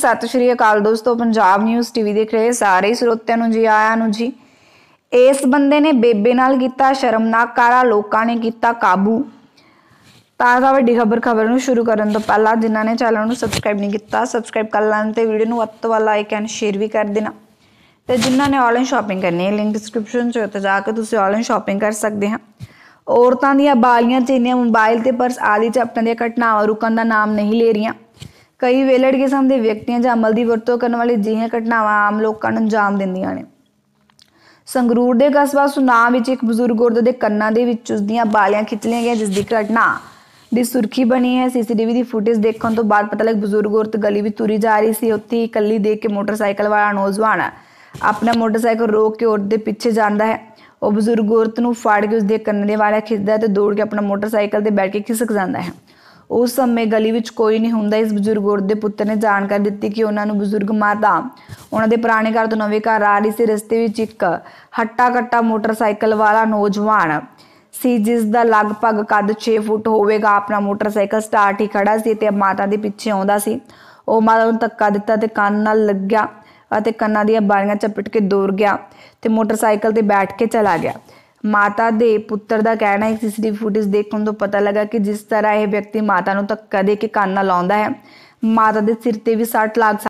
ਸਤਿ ਸ਼੍ਰੀ ਅਕਾਲ ਦੋਸਤੋ Punjab news TV ਦੇਖ ਰਹੇ ਸਾਰੇ ਸਰੋਤਿਆਂ ਨੂੰ ਜੀ ਆਇਆਂ ਨੂੰ ਜੀ ਇਸ ਬੰਦੇ ਨੇ ਬੇਬੇ ਨਾਲ ਕੀਤਾ ਸ਼ਰਮਨਾਕ ਕਾਰਾ ਲੋਕਾਂ ਨੇ ਕੀਤਾ ਕਾਬੂ ਤਾਜ਼ਾ ਵੱਡੀ ਖਬਰ ਖਬਰ ਨੂੰ ਸ਼ੁਰੂ ਕਰਨ ਤੋਂ ਪਹਿਲਾਂ ਜਿਨ੍ਹਾਂ ਨੇ ਚੈਨਲ ਨੂੰ ਸਬਸਕ੍ਰਾਈਬ ਨਹੀਂ ਕੀਤਾ ਸਬਸਕ੍ਰਾਈਬ ਕਰ ਲੈਣ ਤੇ ਵੀਡੀਓ ਨੂੰ ਵੱਧ ਤੋਂ ਵੱਧ ਲਾਈਕ ਐਂਡ ਸ਼ੇਅਰ ਵੀ ਕਰ ਦੇਣਾ ਤੇ ਜਿਨ੍ਹਾਂ ਨੇ ਆਨਲਾਈਨ ਸ਼ਾਪਿੰਗ ਕਰਨੀ ਹੈ ਲਿੰਕ ਡਿਸਕ੍ਰਿਪਸ਼ਨ 'ਚ ਉੱਤੇ ਜਾ ਕੇ ਤੁਸੀਂ ਆਨਲਾਈਨ ਸ਼ਾਪਿੰਗ ਕਰ ਸਕਦੇ ਹਾਂ ਔਰਤਾਂ ਦੀਆਂ ਬਾਲੀਆਂ ਚੇਨੀਆਂ ਮੋਬਾਈਲ ਤੇ ਪਰਸ ਆਦਿ 'ਚ ਦੇ ਘਟਨਾਵਾਂ ਰੁਕਣ ਦਾ ਨਾਮ ਨਹੀਂ ਲੈ ਰਹੀਆਂ ਕਈ ਵੇਲੜ ਕਿਸਮ ਦੇ ਵਿਅਕਤੀਆਂ ਜਾਂ ਅਮਲ ਦੀ ਵਰਤੋਂ ਕਰਨ ਵਾਲੇ ਅਜਿਹੀਆਂ ਘਟਨਾਵਾਂ ਆਮ ਲੋਕਾਂ ਨੂੰ ਅੰਜਾਮ ਦਿੰਦੀਆਂ ਨੇ ਸੰਗਰੂਰ ਦੇ ਕਸਬਾ ਸੁਨਾ ਵਿੱਚ ਇੱਕ ਬਜ਼ੁਰਗ ਔਰਤ ਦੇ ਕੰਨਾਂ ਦੇ ਵਿੱਚ ਉਸ ਦੀਆਂ ਬਾਲੀਆਂ ਖਿੱਚ ਲਈਆਂ ਗਈਆਂ ਜਿਸ ਦੀ ਘਟਨਾ ਦੀ ਸੁਰਖੀ ਬਣੀ ਹੈ ਸੀਸੀਟੀਵੀ ਦੀ ਫੁਟੇਜ ਦੇਖਣ ਤੋਂ ਬਾਅਦ ਪਤਾ ਲੱਗ ਬਜ਼ੁਰਗ ਔਰਤ ਗਲੀ ਵਿੱਚ ਤੁਰੀ ਜਾ ਰਹੀ ਸੀ ਉੱਥੇ ਇਕੱਲੀ ਦੇਖ ਕੇ ਮੋਟਰਸਾਈਕਲ ਵਾਲਾ ਨੌਜਵਾਨ ਆਪਣਾ ਮੋਟਰਸਾਈਕਲ ਰੋਕ ਕੇ ਔਰਤ ਦੇ ਪਿੱਛੇ ਜਾਂਦਾ ਹੈ ਉਹ ਬਜ਼ੁਰਗ ਔਰਤ ਨੂੰ ਫਾੜ ਕੇ ਉਸ ਦੇ ਕੰਨ ਦੇ ਵਾਲਾ ਖਿੱਚਦਾ ਤੇ ਦੌੜ ਕੇ ਆਪਣਾ ਮੋਟਰਸਾਈਕਲ ਤੇ ਬੈਠ ਕੇ ਖਿਸਕ ਜਾਂਦਾ ਹੈ ਉਸ ਸਮੇਂ ਗਲੀ ਵਿੱਚ ਕੋਈ ਨਹੀਂ ਹੁੰਦਾ ਇਸ ਬਜ਼ੁਰਗ ਔਰਤ ਦੇ ਪੁੱਤਰ ਨੇ ਜਾਣਕਾਰੀ ਦਿੱਤੀ ਕਿ ਉਹਨਾਂ ਨੂੰ ਬਜ਼ੁਰਗ ਮਾਤਾ ਉਹਨਾਂ ਦੇ ਪੁਰਾਣੇ ਘਰ ਤੋਂ ਨਵੇਂ ਘਰ ਆ ਰਹੀ ਸੀ ਰਸਤੇ ਵਿੱਚ ਇੱਕ ਹੱਟਾ ਕੱਟਾ ਮੋਟਰਸਾਈਕਲ ਵਾਲਾ ਨੌਜਵਾਨ ਸੀ ਜਿਸ ਦਾ ਲਗਭਗ ਕੱਦ 6 ਫੁੱਟ ਹੋਵੇਗਾ ਆਪਣਾ ਮੋਟਰਸਾਈਕਲ ਸਟਾਰਟ ਹੀ ਖੜਾ ਸੀ ਤੇ ਮਾਤਾ ਦੇ ਪਿੱਛੇ ਆਉਂਦਾ ਸੀ ਉਹ ਮਾਤਾ ਨੂੰ ਧੱਕਾ ਦਿੱਤਾ ਤੇ ਕੰਨ ਨਾਲ ਲੱਗਿਆ ਅਤੇ ਕੰਨਾਂ ਦੀਆਂ ਬਾਰੀਆਂ ਚਪਟ ਕੇ ਦੂਰ ਗਿਆ ਤੇ ਮੋਟਰਸਾਈਕਲ ਤੇ ਬੈਠ ਕੇ ਚਲਾ ਗਿਆ ਮਾਤਾ ਦੇ ਪੁੱਤਰ ਦਾ ਕਹਿਣਾ ਹੈ ਸੀਸੀਟੀਵੀ ਫੁਟੇਜ ਦੇਖਣ ਤੋਂ ਪਤਾ ਲੱਗਾ ਕਿ ਜਿਸ ਤਰ੍ਹਾਂ ਇਹ ਵਿਅਕਤੀ ਮਾਤਾ ਨੂੰ ਧੱਕਾ ਦੇ ਕੇ ਕੰਨ ਨਾਲ ਲਾਉਂਦਾ ਹੈ ਮਾਤਾ ਦੇ ਸਿਰ ਤੇ ਵੀ 60 ਲੱਖ